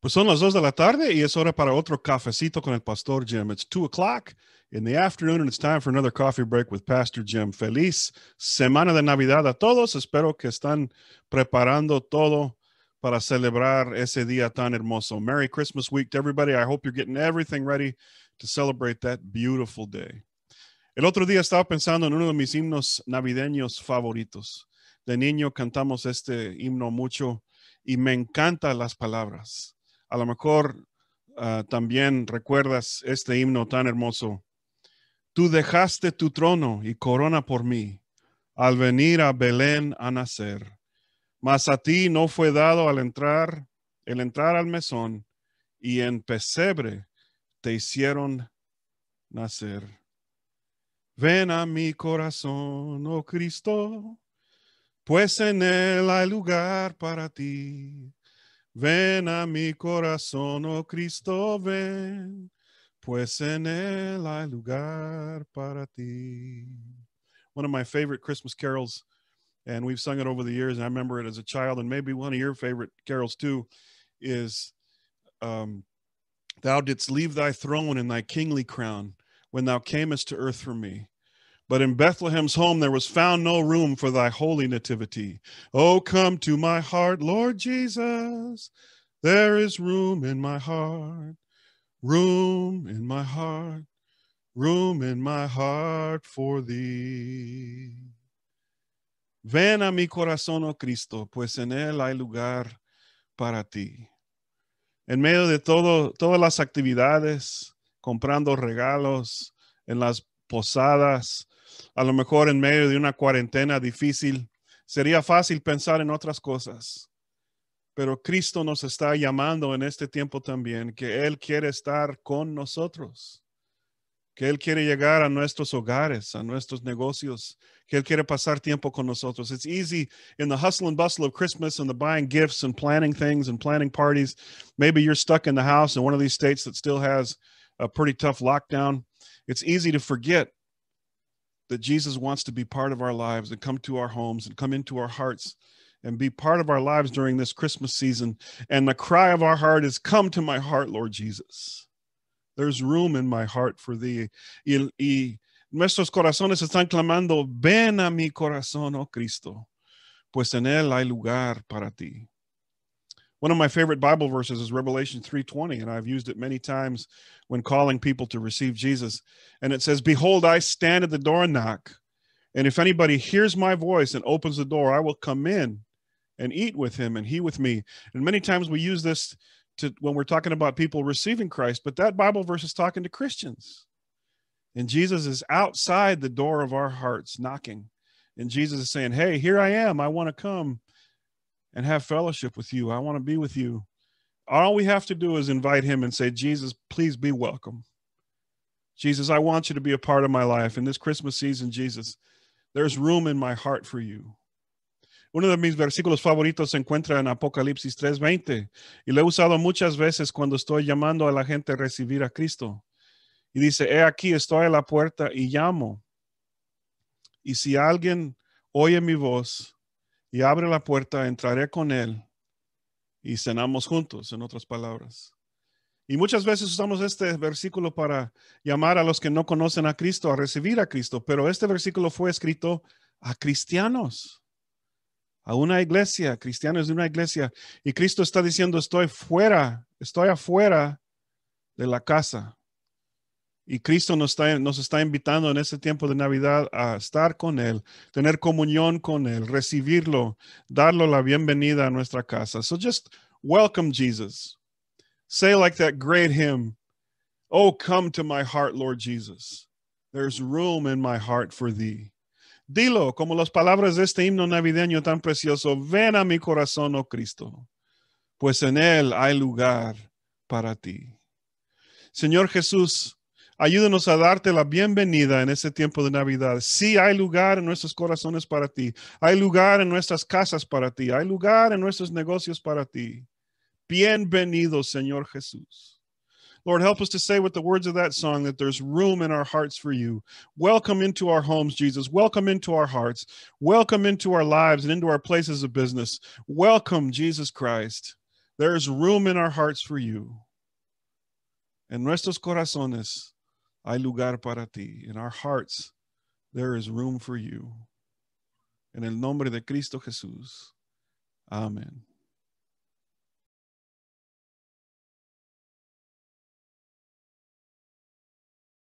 Pues son las 2 de la tarde y es hora para otro cafecito con el Pastor Jim. It's 2 o'clock in the afternoon and it's time for another coffee break with Pastor Jim. Feliz Semana de Navidad a todos. Espero que están preparando todo para celebrar ese día tan hermoso. Merry Christmas week to everybody. I hope you're getting everything ready to celebrate that beautiful day. El otro día estaba pensando en uno de mis himnos navideños favoritos. De niño cantamos este himno mucho y me encantan las palabras a lo mejor ah, también recuerdas este himno tan hermoso. Tú dejaste tu trono y corona por mí al venir a Belén a nacer. Mas a ti no fue dado al entrar, el entrar al mesón y en pesebre te hicieron nacer. Ven a mi corazón, oh Cristo, pues en él hay lugar para ti. Ven a mi corazón, oh Cristo, ven, pues en él hay lugar para ti. One of my favorite Christmas carols, and we've sung it over the years, and I remember it as a child, and maybe one of your favorite carols too, is um, Thou didst leave thy throne and thy kingly crown when thou camest to earth for me. But in Bethlehem's home there was found no room for thy holy nativity. Oh, come to my heart, Lord Jesus. There is room in my heart, room in my heart, room in my heart for thee. Ven a mi corazón, oh Cristo, pues en él hay lugar para ti. En medio de todo, todas las actividades, comprando regalos, en las posadas, a lo mejor en medio de una cuarentena difícil, sería fácil pensar en otras cosas. Pero Cristo nos está llamando en este tiempo también, que Él quiere estar con nosotros, que Él quiere llegar a nuestros hogares, a nuestros negocios, que Él quiere pasar tiempo con nosotros. It's easy in the hustle and bustle of Christmas and the buying gifts and planning things and planning parties. Maybe you're stuck in the house in one of these states that still has a pretty tough lockdown. It's easy to forget that Jesus wants to be part of our lives and come to our homes and come into our hearts and be part of our lives during this Christmas season. And the cry of our heart is, Come to my heart, Lord Jesus. There's room in my heart for thee. Y, y nuestros corazones están clamando, Ven a mi corazón, oh Cristo, pues en él hay lugar para ti one of my favorite Bible verses is Revelation 3:20 and I've used it many times when calling people to receive Jesus and it says behold I stand at the door and knock and if anybody hears my voice and opens the door I will come in and eat with him and he with me and many times we use this to when we're talking about people receiving Christ but that Bible verse is talking to Christians and Jesus is outside the door of our hearts knocking and Jesus is saying hey here I am I want to come and have fellowship with you. I want to be with you. All we have to do is invite him and say, Jesus, please be welcome. Jesus, I want you to be a part of my life. In this Christmas season, Jesus, there's room in my heart for you. Uno de mis versículos favoritos se encuentra en Apocalipsis 3:20 y lo he usado muchas veces cuando estoy llamando a la gente a recibir a Cristo. Y dice, he aquí estoy a la puerta y llamo. Y si alguien oye mi voz y abre la puerta, entraré con él y cenamos juntos, en otras palabras. Y muchas veces usamos este versículo para llamar a los que no conocen a Cristo a recibir a Cristo, pero este versículo fue escrito a cristianos, a una iglesia, cristianos de una iglesia. Y Cristo está diciendo, estoy fuera, estoy afuera de la casa. Y Cristo nos está, nos está invitando en este tiempo de Navidad a estar con Él, tener comunión con Él, recibirlo, darlo la bienvenida a nuestra casa. So just welcome Jesus. Say like that great hymn, Oh, come to my heart, Lord Jesus. There's room in my heart for thee. Dilo como las palabras de este himno navideño tan precioso. Ven a mi corazón, oh Cristo, pues en él hay lugar para ti. Señor Jesús, Ayúdanos a darte la bienvenida en este tiempo de Navidad. Sí, hay lugar en nuestros corazones para ti. Hay lugar en nuestras casas para ti. Hay lugar en nuestros negocios para ti. Bienvenido, Señor Jesús. Lord, help us to say with the words of that song that there's room in our hearts for you. Welcome into our homes, Jesus. Welcome into our hearts. Welcome into our lives and into our places of business. Welcome, Jesus Christ. There's room in our hearts for you. En nuestros corazones Hay lugar para ti. In our hearts, there is room for you. En el nombre de Cristo Jesús. Amén.